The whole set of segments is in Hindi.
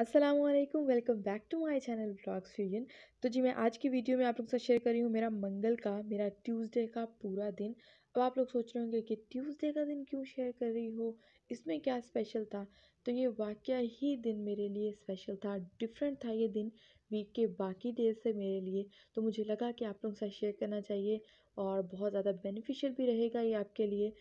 Aslam welcome back to my channel blogs fusion तो जी मैं आज की वीडियो में आप लोग के साथ शेयर कर रही हूँ मेरा मंगल का मेरा ट्यूसडे का पूरा दिन अब आप लोग सोच रहे होंगे कि ट्यूसडे का दिन क्यों शेयर कर रही हो इसमें क्या स्पेशल था तो ये वाक्य ही दिन मेरे लिए स्पेशल था डिफरेंट था ये दिन वीक के बाकी डेज से मेरे लिए तो मुझे लगा कि आप लोग के साथ शेयर करना चाहिए और बहुत ज़्यादा बेनिफिशियल भी रहेगा ये आपके लिए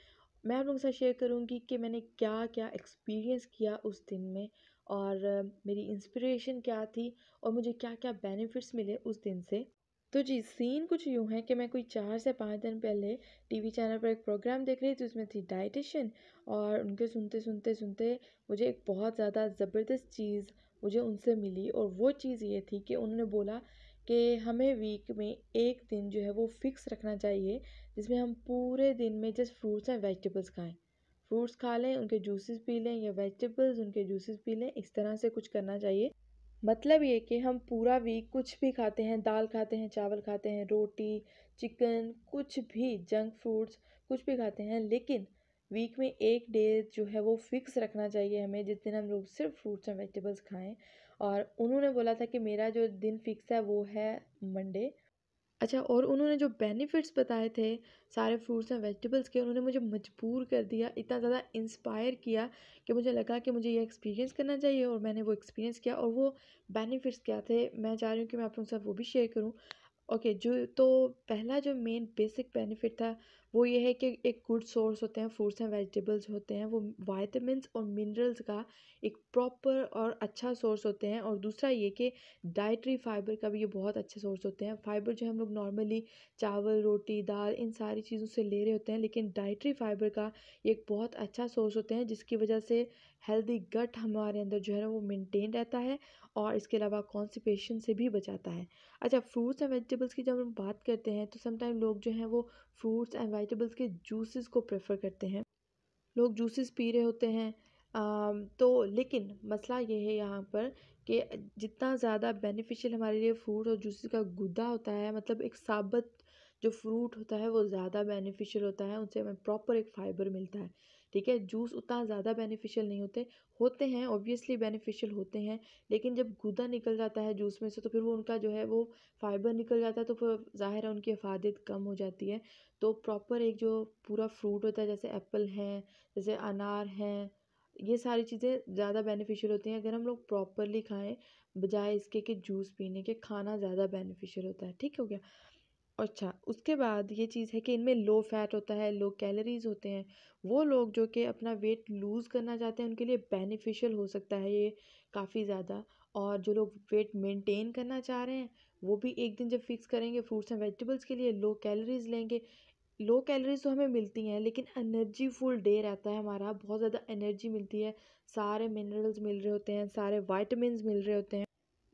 मैं आप लोगों के साथ शेयर करूँगी कि मैंने क्या क्या एक्सपीरियंस किया उस दिन में और मेरी इंस्पिरेशन क्या थी और मुझे क्या क्या बेनिफिट्स मिले उस दिन से तो जी सीन कुछ यूँ है कि मैं कोई चार से पाँच दिन पहले टीवी चैनल पर एक प्रोग्राम देख रही थी उसमें थी डाइटिशियन और उनके सुनते सुनते सुनते मुझे एक बहुत ज़्यादा ज़बरदस्त चीज़ मुझे उनसे मिली और वो चीज़ ये थी कि उन्होंने बोला कि हमें वीक में एक दिन जो है वो फिक्स रखना चाहिए जिसमें हम पूरे दिन में जस्ट फ्रूट्स एंड वेजिटेबल्स खाएँ फ्रूट्स खा लें उनके जूसेस पी लें या वेजिटेबल्स उनके जूसेस पी लें इस तरह से कुछ करना चाहिए मतलब ये कि हम पूरा वीक कुछ भी खाते हैं दाल खाते हैं चावल खाते हैं रोटी चिकन कुछ भी जंक फूड्स कुछ भी खाते हैं लेकिन वीक में एक डे जो है वो फिक्स रखना चाहिए हमें जिस दिन हम लोग सिर्फ फ्रूट्स एंड वेजिटेबल्स खाएं और उन्होंने बोला था कि मेरा जो दिन फिक्स है वो है मंडे अच्छा और उन्होंने जो बेनिफिट्स बताए थे सारे फ्रूट्स एंड वेजिटेबल्स के उन्होंने मुझे मजबूर कर दिया इतना ज़्यादा इंस्पायर किया कि मुझे लगा कि मुझे ये एक्सपीरियंस करना चाहिए और मैंने वो एक्सपीरियंस किया और वो बेनिफिट्स क्या थे मैं चाह रही हूँ कि मैं आप लोगों के साथ वो भी शेयर करूँ ओके जो तो पहला जो मेन बेसिक बेनिफिट था वो ये है कि एक गुड सोर्स होते हैं फ्रूट्स एंड वेजिटेबल्स होते हैं वो वाइटमिनस और मिनरल्स का एक प्रॉपर और अच्छा सोर्स होते हैं और दूसरा ये कि डाइट्री फाइबर का भी ये बहुत अच्छे सोर्स होते हैं फाइबर जो हम लोग नॉर्मली चावल रोटी दाल इन सारी चीज़ों से ले रहे होते हैं लेकिन डाइट्री फाइबर का एक बहुत अच्छा सोर्स होते हैं जिसकी वजह से हेल्दी गट हमारे अंदर जो है ना वो मेनटेन रहता है और इसके अलावा कॉन्सिपेशन से भी बचाता है अच्छा फ्रूट्स एंड वेजिटेबल्स की जब हम बात करते हैं तो समटाइम लोग जो हैं वो फ्रूट्स एंड वेजिटेबल्स के जूसेस को प्रेफर करते हैं लोग जूसेस पी रहे होते हैं तो लेकिन मसला ये है यहाँ पर कि जितना ज़्यादा बेनिफिशियल हमारे लिए फ्रूट और जूसेस का गुदा होता है मतलब एक साबत जो फ्रूट होता है वो ज़्यादा बेनिफिशियल होता है उनसे हमें प्रॉपर एक फ़ाइबर मिलता है ठीक है जूस उतना ज़्यादा बेनिफिशियल नहीं होते होते हैं ऑब्वियसली बेनिफिशियल होते हैं लेकिन जब गुदा निकल जाता है जूस में से तो फिर वो उनका जो है वो फाइबर निकल जाता है तो फिर ज़ाहिर है उनकी अफादियत कम हो जाती है तो प्रॉपर एक जो पूरा फ्रूट होता है जैसे एप्पल हैं जैसे अनार हैं ये सारी चीज़ें ज़्यादा बेनिफिशियल होती हैं अगर हम लोग प्रॉपरली खाएँ बजाय इसके कि जूस पीने के खाना ज़्यादा बेनिफिशियल होता है ठीक हो गया अच्छा उसके बाद ये चीज़ है कि इनमें लो फैट होता है लो कैलोरीज़ होते हैं वो लोग जो कि अपना वेट लूज़ करना चाहते हैं उनके लिए बेनिफिशियल हो सकता है ये काफ़ी ज़्यादा और जो लोग वेट मेंटेन करना चाह रहे हैं वो भी एक दिन जब फिक्स करेंगे फ्रूट्स एंड वेजिटेबल्स के लिए लो कैलोरीज़ लेंगे लो कैलोरीज तो हमें मिलती हैं लेकिन एनर्जी फुल डे रहता है हमारा बहुत ज़्यादा एनर्जी मिलती है सारे मिनरल्स मिल रहे होते हैं सारे वाइटमिन मिल रहे होते हैं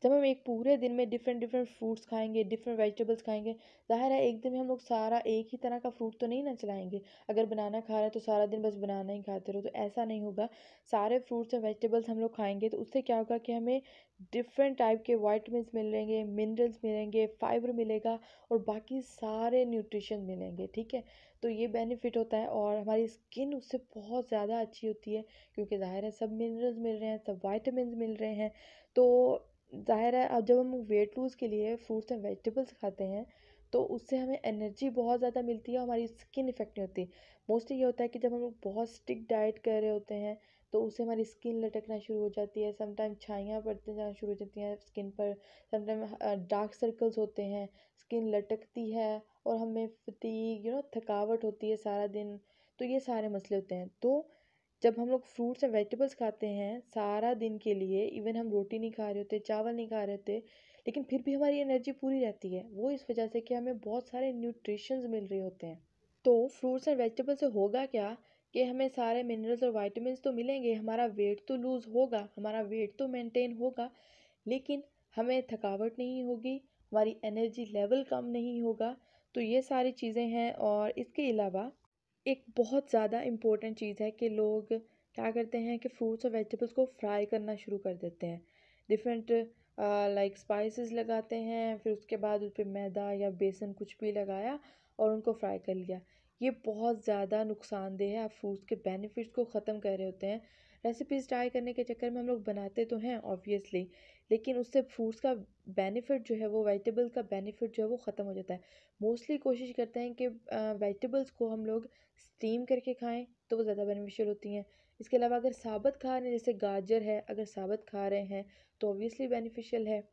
जब हम एक पूरे दिन में डिफरेंट डिफरेंट फ्रूट्स खाएंगे डिफरेंट वेजिटेबल्स खाएंगे ज़ाहिर है एक दिन में हम लोग सारा एक ही तरह का फ्रूट तो नहीं ना चलाएंगे अगर बनाना खा रहे हैं तो सारा दिन बस बनाना ही खाते रहो तो ऐसा नहीं होगा सारे फ्रूट्स और वेजिटेबल्स हम लोग खाएंगे तो उससे क्या होगा कि हमें डिफरेंट टाइप के वाइटमिन मिलेंगे मिनरल्स मिलेंगे फाइबर मिलेगा और बाकी सारे न्यूट्रिशन मिलेंगे ठीक है तो ये बेनिफिट होता है और हमारी स्किन उससे बहुत ज़्यादा अच्छी होती है क्योंकि ज़ाहिर है सब मिनरल्स मिल रहे हैं सब वाइटमिन मिल रहे हैं तो ज़ाहिर है अब जब हम वेट लूज़ के लिए फ्रूट्स एंड वेजिटेबल्स खाते हैं तो उससे हमें एनर्जी बहुत ज़्यादा मिलती है और हमारी स्किन इफ़ेक्ट नहीं होती मोस्टली ये होता है कि जब हम लोग बहुत स्ट्रिक डाइट कर रहे होते हैं तो उससे हमारी स्किन लटकना शुरू हो जाती है समटाइम छाइयाँ पड़ती जाना शुरू हो जाती हैं स्किन पर समटाइम डार्क सर्कल्स होते हैं स्किन लटकती है और हमें फटीग यू नो थकावट होती है सारा दिन तो ये सारे मसले होते हैं तो जब हम लोग फ्रूट्स एंड वेजिटेबल्स खाते हैं सारा दिन के लिए इवन हम रोटी नहीं खा रहे होते चावल नहीं खा रहे होते लेकिन फिर भी हमारी एनर्जी पूरी रहती है वो इस वजह से कि हमें बहुत सारे न्यूट्रिशंस मिल रहे होते हैं तो फ्रूट्स एंड वेजिटेबल्स से होगा क्या कि हमें सारे मिनरल्स और वाइटमिन तो मिलेंगे हमारा वेट तो लूज़ होगा हमारा वेट तो मेनटेन होगा लेकिन हमें थकावट नहीं होगी हमारी एनर्जी लेवल कम नहीं होगा तो ये सारी चीज़ें हैं और इसके अलावा एक बहुत ज़्यादा इम्पोर्टेंट चीज़ है कि लोग क्या करते हैं कि फ्रूट्स और वेजिटेबल्स को फ्राई करना शुरू कर देते हैं डिफरेंट लाइक स्पाइसेस लगाते हैं फिर उसके बाद उस पर मैदा या बेसन कुछ भी लगाया और उनको फ्राई कर लिया ये बहुत ज़्यादा नुकसानदेह है आप फ्रूट्स के बेनिफिट्स को ख़त्म कर रहे होते हैं रेसिपीज़ ट्राई करने के चक्कर में हम लोग बनाते तो हैं ऑब्वियसली लेकिन उससे फ्रूट्स का बेनिफिट जो है वो वेजिटेबल्स का बेनिफिट जो है वो ख़त्म हो जाता है मोस्टली कोशिश करते हैं कि वेजिटेबल्स को हम लोग स्टीम करके खाएं तो वो ज़्यादा बेनिफिशियल होती हैं इसके अलावा अगर साबत खा रहे हैं जैसे गाजर है अगर साबत खा रहे हैं तो ऑब्वियसली बेनिफिशियल है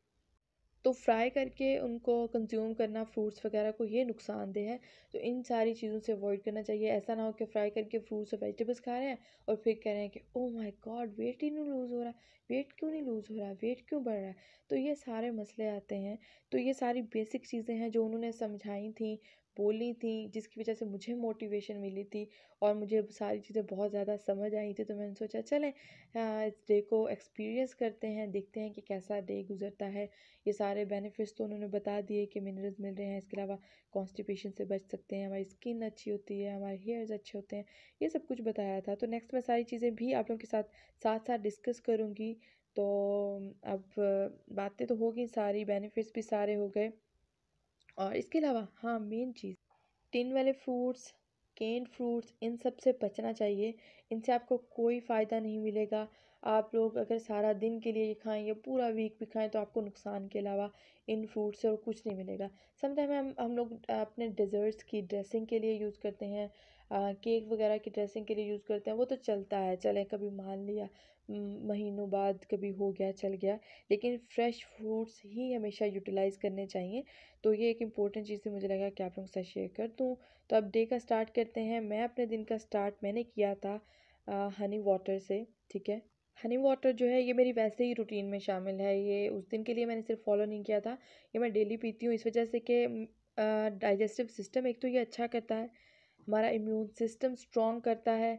तो फ्राई करके उनको कंज़्यूम करना फ्रूट्स वगैरह को ये नुकसानदेह है तो इन सारी चीज़ों से अवॉइड करना चाहिए ऐसा ना हो कि फ्राई करके फ्रूट्स और वेजिटेबल्स खा रहे हैं और फिर कह रहे हैं कि ओ माय गॉड वेट ही नहीं लूज़ हो रहा वेट क्यों नहीं लूज़ हो रहा वेट क्यों बढ़ रहा है तो ये सारे मसले आते हैं तो ये सारी बेसिक चीज़ें हैं जो उन्होंने समझाई थी बोली थी जिसकी वजह से मुझे मोटिवेशन मिली थी और मुझे सारी चीज़ें बहुत ज़्यादा समझ आई थी तो मैंने सोचा चलें इस डे को एक्सपीरियंस करते हैं देखते हैं कि कैसा डे गुजरता है ये सारे बेनिफिट्स तो उन्होंने बता दिए कि मिनरल्स मिल रहे हैं इसके अलावा कॉन्स्टिपेशन से बच सकते हैं हमारी स्किन अच्छी होती है हमारे हेयर्स अच्छे होते हैं ये सब कुछ बताया था तो नेक्स्ट मैं सारी चीज़ें भी आप लोगों के साथ साथ साथ डिस्कस करूँगी तो अब बातें तो होगी सारी बेनिफिट्स भी सारे हो गए और इसके अलावा हाँ मेन चीज़ टिन वाले फ्रूट्स केन फ्रूट्स इन सब से बचना चाहिए इनसे आपको कोई फ़ायदा नहीं मिलेगा आप लोग अगर सारा दिन के लिए ये खाएँ या पूरा वीक भी खाएँ तो आपको नुकसान के अलावा इन फ्रूट्स से और कुछ नहीं मिलेगा समटाइम हम हम लोग अपने डेज़र्ट्स की ड्रेसिंग के लिए यूज़ करते हैं केक वगैरह की ड्रेसिंग के लिए यूज़ करते हैं वो तो चलता है चले कभी मान लिया महीनों बाद कभी हो गया चल गया लेकिन फ्रेश फ्रूट्स ही हमेशा यूटिलाइज़ करने चाहिए तो ये एक इंपॉर्टेंट चीज़ थी मुझे लगा कि आप लोगों से शेयर कर दूँ तो अब डे का स्टार्ट करते हैं मैं अपने दिन का स्टार्ट मैंने किया था आ, हनी वाटर से ठीक है हनी वाटर जो है ये मेरी वैसे ही रूटीन में शामिल है ये उस दिन के लिए मैंने सिर्फ फॉलो नहीं किया था ये मैं डेली पीती हूँ इस वजह से कि डाइजेस्टिव सिस्टम एक तो ये अच्छा करता है हमारा इम्यून सिस्टम स्ट्रॉन्ग करता है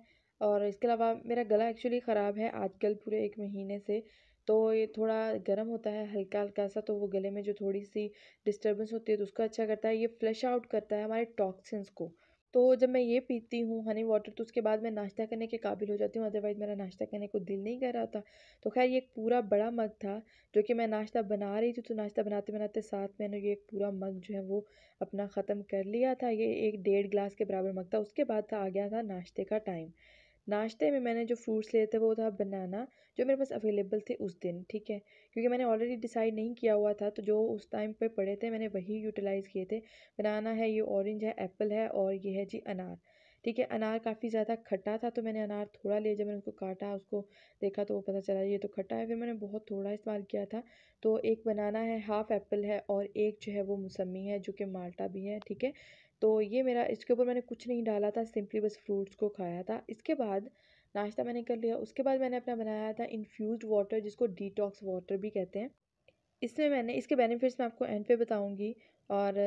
और इसके अलावा मेरा गला एक्चुअली ख़राब है आजकल पूरे एक महीने से तो ये थोड़ा गर्म होता है हल्का हल्का सा तो वो गले में जो थोड़ी सी डिस्टर्बेंस होती है तो उसको अच्छा करता है ये फ्लश आउट करता है हमारे टॉक्सिन्स को तो जब मैं ये पीती हूँ हनी वाटर तो उसके बाद मैं नाश्ता करने के काबिल हो जाती हूँ अदरवाइज़ मेरा नाश्ता करने को दिल नहीं कर रहा था तो खैर ये एक पूरा बड़ा मग था जो कि मैं नाश्ता बना रही थी तो नाश्ता बनाते बनाते साथ मैंने ये एक पूरा मग जो है वो अपना ख़त्म कर लिया था ये एक डेढ़ ग्लास के बराबर मग था उसके बाद था आ गया था नाश्ते का टाइम नाश्ते में मैंने जो फ्रूट्स लिए थे वो था बनाना जो मेरे पास अवेलेबल थे उस दिन ठीक है क्योंकि मैंने ऑलरेडी डिसाइड नहीं किया हुआ था तो जो उस टाइम पे पड़े थे मैंने वही यूटिलाइज़ किए थे बनाना है ये ऑरेंज है एप्पल है और ये है जी अनार ठीक है अनार काफ़ी ज़्यादा खट्टा था तो मैंने अनार थोड़ा लिया जब मैंने उसको काटा उसको देखा तो वो पता चला ये तो खट्टा है फिर मैंने बहुत थोड़ा इस्तेमाल किया था तो एक बनाना है हाफ़ एप्पल है और एक जो है वो मौसमी है जो कि माल्टा भी है ठीक है तो ये मेरा इसके ऊपर मैंने कुछ नहीं डाला था सिंपली बस फ्रूट्स को खाया था इसके बाद नाश्ता मैंने कर लिया उसके बाद मैंने अपना बनाया था इन्फ्यूज़ वाटर जिसको डिटॉक्स वाटर भी कहते हैं इसमें मैंने इसके बेनिफिट्स मैं आपको एंड पे बताऊंगी और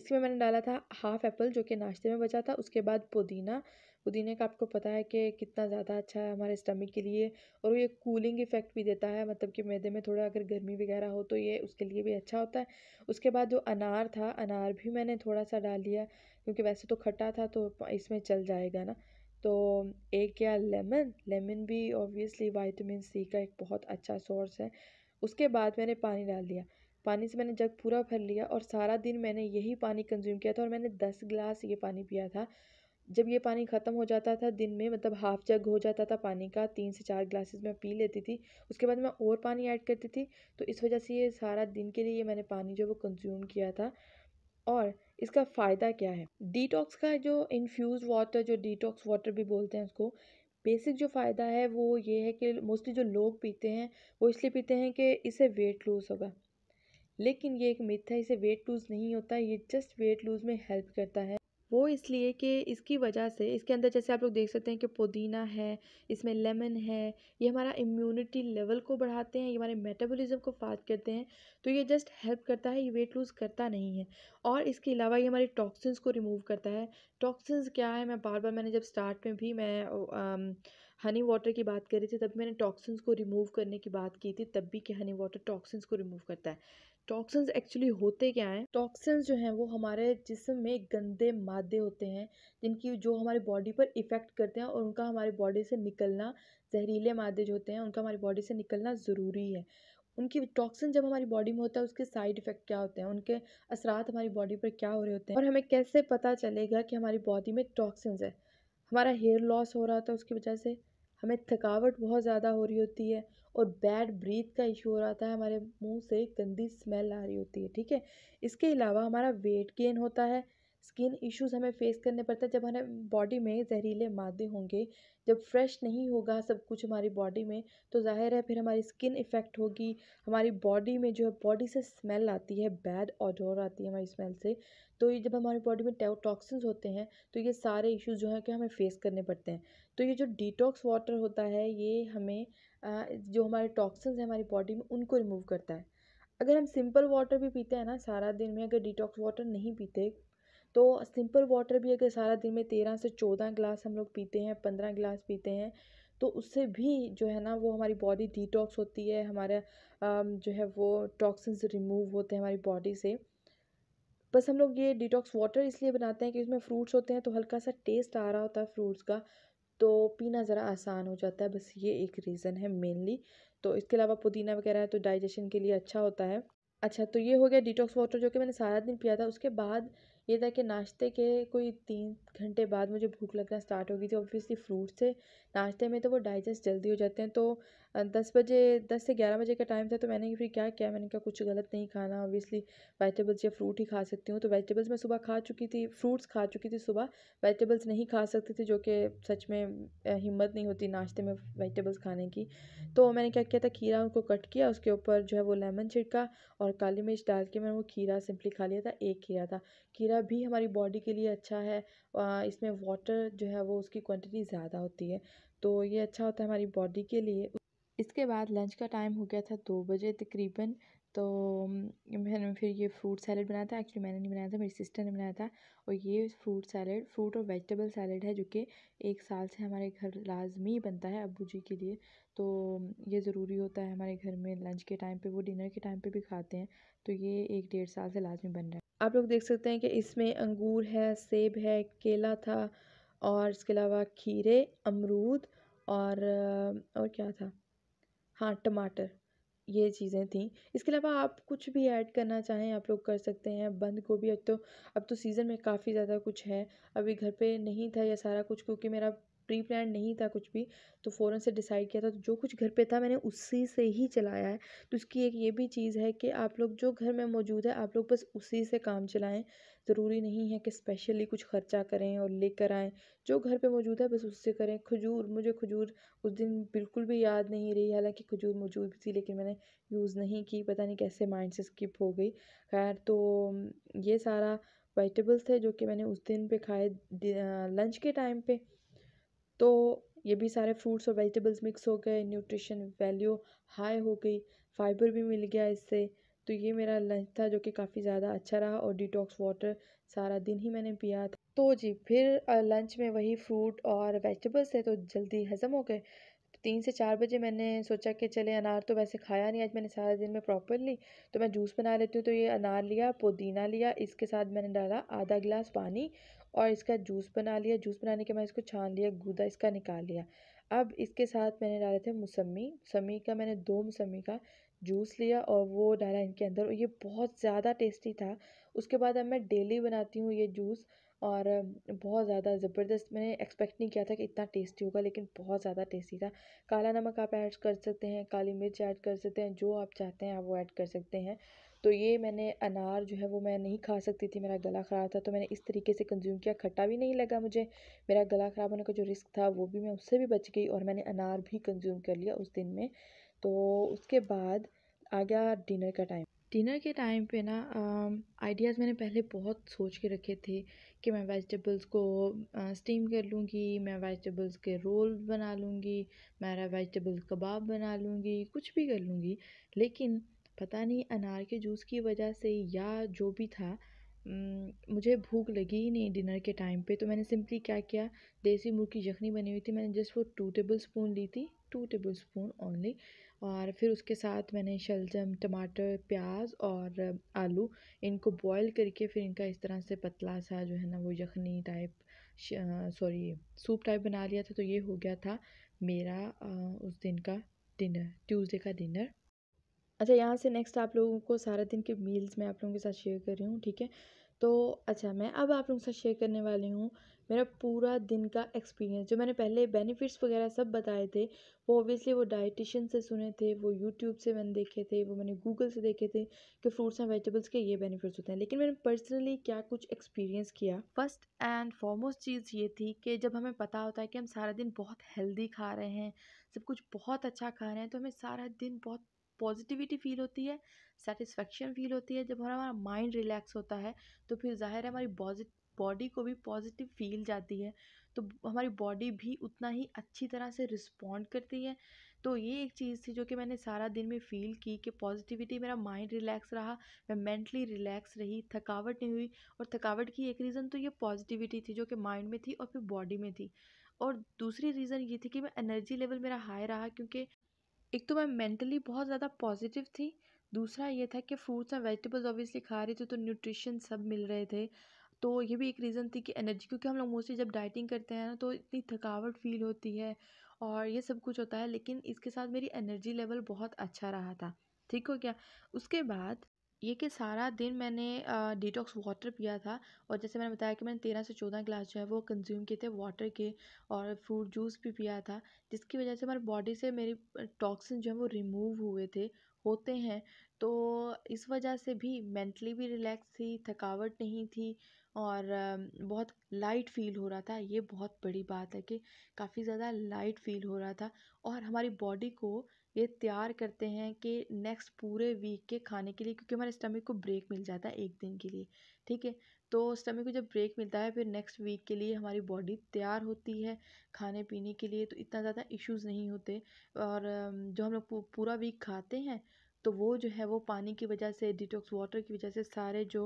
इसमें मैंने डाला था हाफ़ एप्पल जो कि नाश्ते में बचा था उसके बाद पुदीना पुदीने का आपको पता है कि कितना ज़्यादा अच्छा है हमारे स्टमक के लिए और ये कूलिंग इफ़ेक्ट भी देता है मतलब कि मैदे में थोड़ा अगर गर्मी वगैरह हो तो ये उसके लिए भी अच्छा होता है उसके बाद जो अनार था अनार भी मैंने थोड़ा सा डाल लिया क्योंकि वैसे तो खट्टा था तो इसमें चल जाएगा ना तो एक या लेमन लेमन भी ऑब्वियसली वाइटमिन सी का एक बहुत अच्छा सोर्स है उसके बाद मैंने पानी डाल दिया पानी से मैंने जग पूरा भर लिया और सारा दिन मैंने यही पानी कंज्यूम किया था और मैंने दस गिलास ये पानी पिया था जब ये पानी ख़त्म हो जाता था दिन में मतलब हाफ़ जग हो जाता था पानी का तीन से चार ग्लासेस मैं पी लेती थी उसके बाद मैं और पानी ऐड करती थी तो इस वजह से ये सारा दिन के लिए मैंने पानी जो वो कंज्यूम किया था और इसका फ़ायदा क्या है डिटॉक्स का जो इन्फ्यूज़ वाटर जो डिटॉक्स वाटर भी बोलते हैं उसको बेसिक जो फ़ायदा है वो ये है कि मोस्टली जो लोग पीते हैं वो इसलिए पीते हैं कि इसे वेट लूज़ होगा लेकिन ये एक मिथ है इसे वेट लूज़ नहीं होता ये जस्ट वेट लूज़ में हेल्प करता है वो इसलिए कि इसकी वजह से इसके अंदर जैसे आप लोग देख सकते हैं कि पुदीना है इसमें लेमन है ये हमारा इम्यूनिटी लेवल को बढ़ाते हैं ये हमारे मेटाबॉलिज्म को फास्ट करते हैं तो ये जस्ट हेल्प करता है ये वेट लूज़ करता नहीं है और इसके अलावा ये हमारे टॉक्सिन्स को रिमूव करता है टॉक्सिन्स क्या है मैं बार बार मैंने जब स्टार्ट में भी मैं आम, हनी वाटर की बात करी थी तब मैंने टॉक्सिन्स को रिमूव करने की बात की थी तब भी कि हनी वाटर टॉक्सिन्स को रिमूव करता है टॉक्सिन्स एक्चुअली होते क्या हैं टॉक्सिन्स जो हैं वो हमारे जिसम में गंदे मादे होते हैं जिनकी जो हमारी बॉडी पर इफ़ेक्ट करते हैं और उनका हमारी बॉडी से निकलना जहरीले मादे जो होते हैं उनका हमारी बॉडी से निकलना ज़रूरी है उनकी टॉक्सिन जब हमारी बॉडी में होता है उसके साइड इफ़ेक्ट क्या होते हैं उनके असरात हमारी बॉडी पर क्या हो रहे होते हैं और हमें कैसे पता चलेगा कि हमारी बॉडी में टॉक्सिन्स है हमारा हेयर लॉस हो रहा था उसकी वजह से हमें थकावट बहुत ज़्यादा हो रही होती है और बैड ब्रीथ का इशू हो रहा था हमारे मुंह से गंदी स्मेल आ रही होती है ठीक है इसके अलावा हमारा वेट गेन होता है स्किन इश्यूज़ हमें फेस करने पड़ते हैं जब हमें बॉडी में जहरीले मादे होंगे जब फ्रेश नहीं होगा सब कुछ हमारी बॉडी में तो जाहिर है फिर हमारी स्किन इफ़ेक्ट होगी हमारी बॉडी में जो है बॉडी से स्मेल आती है बैड ऑडोर आती है हमारी स्मेल से तो ये जब हमारी बॉडी में टॉक्सिन्स होते हैं तो ये सारे इश्यूज़ जो हैं कि हमें फ़ेस करने पड़ते हैं तो ये जो डिटॉक्स वाटर होता है ये हमें जो हमारे टॉक्सिन्स हैं हमारी बॉडी में उनको रिमूव करता है अगर हम सिंपल वाटर भी पीते हैं ना सारा दिन में अगर डिटॉक्स वाटर नहीं पीते तो सिंपल वाटर भी अगर सारा दिन में तेरह से चौदह गिलास हम लोग पीते हैं पंद्रह गिलास पीते हैं तो उससे भी जो है ना वो हमारी बॉडी डिटॉक्स होती है हमारा जो है वो टॉक्सिन्स रिमूव होते हैं हमारी बॉडी से बस हम लोग ये डिटॉक्स वाटर इसलिए बनाते हैं कि उसमें फ्रूट्स होते हैं तो हल्का सा टेस्ट आ रहा होता है फ्रूट्स का तो पीना ज़रा आसान हो जाता है बस ये एक रीज़न है मेनली तो इसके अलावा पुदीना वगैरह है तो डाइजेशन के लिए अच्छा होता है अच्छा तो ये हो गया डिटॉक्स वाटर जो कि मैंने सारा दिन पिया था उसके बाद ये था कि नाश्ते के कोई तीन घंटे बाद मुझे भूख लगना स्टार्ट हो गई थी ऑब्वियसली फ्रूट्स से नाश्ते में तो वो डाइजेस्ट जल्दी हो जाते हैं तो दस बजे दस से ग्यारह बजे का टाइम था तो मैंने फिर क्या किया मैंने कहा कुछ गलत नहीं खाना ऑब्वियसली वेजिटेबल्स या फ्रूट ही खा सकती हूँ तो वेजिटेबल्स मैं सुबह खा चुकी थी फ्रूट्स खा चुकी थी सुबह वेजिटेबल्स नहीं खा सकती थी जो कि सच में हिम्मत नहीं होती नाश्ते में वेजिटेबल्स खाने की तो मैंने क्या किया था खीरा उनको कट किया उसके ऊपर जो है वो लेमन छिड़का और काली मिर्च डाल के मैंने वो खीरा सिंपली खा लिया था एक खीरा था खीरा भी हमारी बॉडी के लिए अच्छा है इसमें वाटर जो है वो उसकी क्वांटिटी ज़्यादा होती है तो ये अच्छा होता है हमारी बॉडी के लिए इसके बाद लंच का टाइम हो गया था दो बजे तकरीबन तो मैंने फिर ये फ्रूट सैलड बनाया था एक्चुअली मैंने नहीं बनाया था मेरी सिस्टर ने बनाया था और ये फ्रूट सैलड फ्रूट और वेजिटेबल सैलड है जो कि एक साल से हमारे घर लाजमी बनता है अबू जी के लिए तो ये ज़रूरी होता है हमारे घर में लंच के टाइम पे वो डिनर के टाइम पे भी खाते हैं तो ये एक डेढ़ साल से लाजमी बन रहा है आप लोग देख सकते हैं कि इसमें अंगूर है सेब है केला था और इसके अलावा खीरे अमरूद और और क्या था हाँ टमाटर ये चीज़ें थी इसके अलावा आप कुछ भी ऐड करना चाहें आप लोग कर सकते हैं बंद गोभी अब तो अब तो सीज़न में काफ़ी ज़्यादा कुछ है अभी घर पे नहीं था यह सारा कुछ क्योंकि मेरा प्री प्लान नहीं था कुछ भी तो फ़ौर से डिसाइड किया था तो जो कुछ घर पे था मैंने उसी से ही चलाया है तो उसकी एक ये भी चीज़ है कि आप लोग जो घर में मौजूद है आप लोग बस उसी से काम चलाएं ज़रूरी नहीं है कि स्पेशली कुछ ख़र्चा करें और लेकर आएँ जो घर पे मौजूद है बस उससे करें खजूर मुझे खजूर उस दिन बिल्कुल भी याद नहीं रही हालाँकि खजूर मौजूद थी लेकिन मैंने यूज़ नहीं की पता नहीं कैसे माइंड से स्किप हो गई खैर तो ये सारा वेजिटेबल्स थे जो कि मैंने उस दिन पे खाए लंच के टाइम पे तो ये भी सारे फ्रूट्स और वेजिटेबल्स मिक्स हो गए न्यूट्रिशन वैल्यू हाई हो गई फाइबर भी मिल गया इससे तो ये मेरा लंच था जो कि काफ़ी ज़्यादा अच्छा रहा और डिटॉक्स वाटर सारा दिन ही मैंने पिया था तो जी फिर लंच में वही फ्रूट और वेजिटेबल्स थे तो जल्दी हज़म हो गए तो तीन से चार बजे मैंने सोचा कि चले अनार तो वैसे खाया नहीं आज मैंने सारा दिन में प्रॉपरली तो मैं जूस बना लेती हूँ तो ये अनार लिया पुदीना लिया इसके साथ मैंने डाला आधा गिलास पानी और इसका जूस बना लिया जूस बनाने के बाद इसको छान लिया गूदा इसका निकाल लिया अब इसके साथ मैंने डाले थे मौसमी मौसमी का मैंने दो मौसमी का जूस लिया और वो डाला इनके अंदर और ये बहुत ज़्यादा टेस्टी था उसके बाद अब मैं डेली बनाती हूँ ये जूस और बहुत ज़्यादा ज़बरदस्त मैंने एक्सपेक्ट नहीं किया था कि इतना टेस्टी होगा लेकिन बहुत ज़्यादा टेस्टी था काला नमक आप ऐड कर सकते हैं काली मिर्च ऐड कर सकते हैं जो आप चाहते हैं आप वो ऐड कर सकते हैं तो ये मैंने अनार जो है वो मैं नहीं खा सकती थी मेरा गला ख़राब था तो मैंने इस तरीके से कंज्यूम किया खट्टा भी नहीं लगा मुझे मेरा गला ख़राब होने का जो रिस्क था वो भी मैं उससे भी बच गई और मैंने अनार भी कंज्यूम कर लिया उस दिन में तो उसके बाद आ गया डिनर का टाइम डिनर के टाइम पे ना आइडियाज़ मैंने पहले बहुत सोच के रखे थे कि मैं वेजिटेबल्स को स्टीम कर लूँगी मैं वेजिटेबल्स के रोल बना लूँगी मेरा वेजिटेबल कबाब बना लूँगी कुछ भी कर लूँगी लेकिन पता नहीं अनार के जूस की वजह से या जो भी था मुझे भूख लगी ही नहीं डिनर के टाइम पे तो मैंने सिंपली क्या किया देसी मुर्ग की यखनी बनी हुई थी मैंने जस्ट वो टू टेबल स्पून ली थी टू टेबल स्पून ओनली और फिर उसके साथ मैंने शलजम टमाटर प्याज और आलू इनको बॉईल करके फिर इनका इस तरह से पतला सा जो है ना वो yakhni type sorry soup type बना लिया था तो ये हो गया था मेरा उस दिन का डिनर ट्यूसडे का डिनर अच्छा यहाँ से नेक्स्ट आप लोगों को सारा दिन के मील्स मैं आप लोगों के साथ शेयर कर रही हूँ ठीक है तो अच्छा मैं अब आप लोगों के साथ शेयर करने वाली हूँ मेरा पूरा दिन का एक्सपीरियंस जो मैंने पहले बेनिफिट्स वगैरह सब बताए थे वो ऑब्वियसली वो डाइटिशियन से सुने थे वो यूट्यूब से मैंने देखे थे वो मैंने गूगल से देखे थे कि फ्रूट्स एंड वेजिटेबल्स के ये बेनिफिट्स होते हैं लेकिन मैंने पर्सनली क्या कुछ एक्सपीरियंस किया फर्स्ट एंड फॉरमोस्ट चीज़ ये थी कि जब हमें पता होता है कि हम सारा दिन बहुत हेल्दी खा रहे हैं सब कुछ बहुत अच्छा खा रहे हैं तो हमें सारा दिन बहुत पॉजिटिविटी फील होती है सेटिस्फेक्शन फील होती है जब हमारा माइंड रिलैक्स होता है तो फिर ज़ाहिर है हमारी बॉडी को भी पॉजिटिव फील जाती है तो हमारी बॉडी भी उतना ही अच्छी तरह से रिस्पॉन्ड करती है तो ये एक चीज़ थी जो कि मैंने सारा दिन में फ़ील की कि पॉजिटिविटी मेरा माइंड रिलैक्स रहा मैं मेंटली रिलैक्स रही थकावट नहीं हुई और थकावट की एक रीज़न तो ये पॉजिटिविटी थी जो कि माइंड में थी और फिर बॉडी में थी और दूसरी रीज़न ये थी कि मैं एनर्जी लेवल मेरा हाई रहा क्योंकि एक तो मैं मेंटली बहुत ज़्यादा पॉजिटिव थी दूसरा ये था कि फ्रूट्स एंड वेजिटेबल्स ऑब्वियसली खा रही थी तो न्यूट्रिशन सब मिल रहे थे तो ये भी एक रीज़न थी कि एनर्जी क्योंकि हम लोग मोस्टली जब डाइटिंग करते हैं ना तो इतनी थकावट फील होती है और ये सब कुछ होता है लेकिन इसके साथ मेरी एनर्जी लेवल बहुत अच्छा रहा था ठीक हो गया उसके बाद ये कि सारा दिन मैंने डिटॉक्स वाटर पिया था और जैसे मैंने बताया कि मैंने तेरह से चौदह ग्लास जो है वो कंज्यूम किए थे वाटर के और फ्रूट जूस भी पिया था जिसकी वजह से हमारे बॉडी से मेरी टॉक्सिन जो है वो रिमूव हुए थे होते हैं तो इस वजह से भी मेंटली भी रिलैक्स थी थकावट नहीं थी और बहुत लाइट फ़ील हो रहा था ये बहुत बड़ी बात है कि काफ़ी ज़्यादा लाइट फ़ील हो रहा था और हमारी बॉडी को ये तैयार करते हैं कि नेक्स्ट पूरे वीक के खाने के लिए क्योंकि हमारे स्टमक को ब्रेक मिल जाता है एक दिन के लिए ठीक है तो स्टमक को जब ब्रेक मिलता है फिर नेक्स्ट वीक के लिए हमारी बॉडी तैयार होती है खाने पीने के लिए तो इतना ज़्यादा इश्यूज़ नहीं होते और जो हम लोग पूरा वीक खाते हैं तो वो जो है वो पानी की वजह से डिटॉक्स वाटर की वजह से सारे जो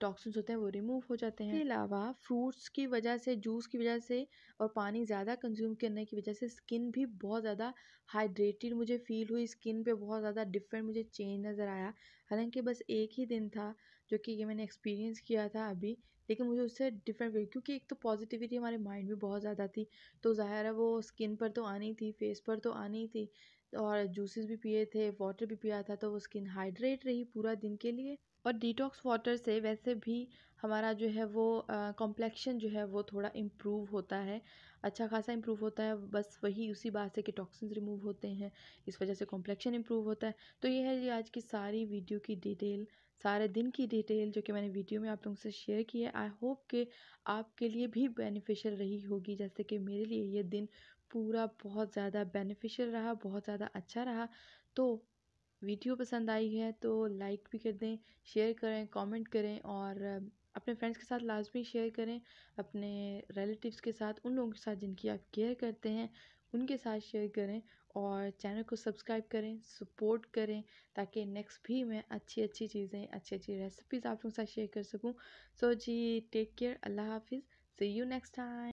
टॉक्सिन्स होते हैं वो रिमूव हो जाते हैं इसके अलावा फ्रूट्स की वजह से जूस की वजह से और पानी ज़्यादा कंज्यूम करने की वजह से स्किन भी बहुत ज़्यादा हाइड्रेटेड मुझे फ़ील हुई स्किन पे बहुत ज़्यादा डिफरेंट मुझे चेंज नज़र आया हालांकि बस एक ही दिन था जो कि ये मैंने एक्सपीरियंस किया था अभी लेकिन मुझे उससे डिफरेंट फील क्योंकि एक तो पॉजिटिविटी हमारे माइंड में बहुत ज़्यादा थी तो ज़ाहिर है वो स्किन पर तो आनी थी फेस पर तो आनी थी और जूसेस भी पिए थे वाटर भी पिया था तो वो स्किन हाइड्रेट रही पूरा दिन के लिए और डिटॉक्स वाटर से वैसे भी हमारा जो है वो कॉम्प्लेक्शन जो है वो थोड़ा इम्प्रूव होता है अच्छा खासा इम्प्रूव होता है बस वही उसी बात से कि टॉक्सिन्स रिमूव होते हैं इस वजह से कॉम्प्लेक्शन इम्प्रूव होता है तो ये है जी आज की सारी वीडियो की डिटेल सारे दिन की डिटेल जो कि मैंने वीडियो में आप लोगों से शेयर की है आई होप कि आपके लिए भी बेनिफिशियल रही होगी जैसे कि मेरे लिए ये दिन पूरा बहुत ज़्यादा बेनिफिशियल रहा बहुत ज़्यादा अच्छा रहा तो वीडियो पसंद आई है तो लाइक भी कर दें शेयर करें कमेंट करें और अपने फ्रेंड्स के साथ लाजमी शेयर करें अपने रिलेटिव्स के साथ उन लोगों के साथ जिनकी आप केयर करते हैं उनके साथ शेयर करें और चैनल को सब्सक्राइब करें सपोर्ट करें ताकि नेक्स्ट भी मैं अच्छी अच्छी चीज़ें अच्छी अच्छी रेसिपीज़ आप लोगों के साथ शेयर कर सकूँ सो so, जी टेक केयर अल्लाह हाफिज़ सी यू नेक्स्ट टाइम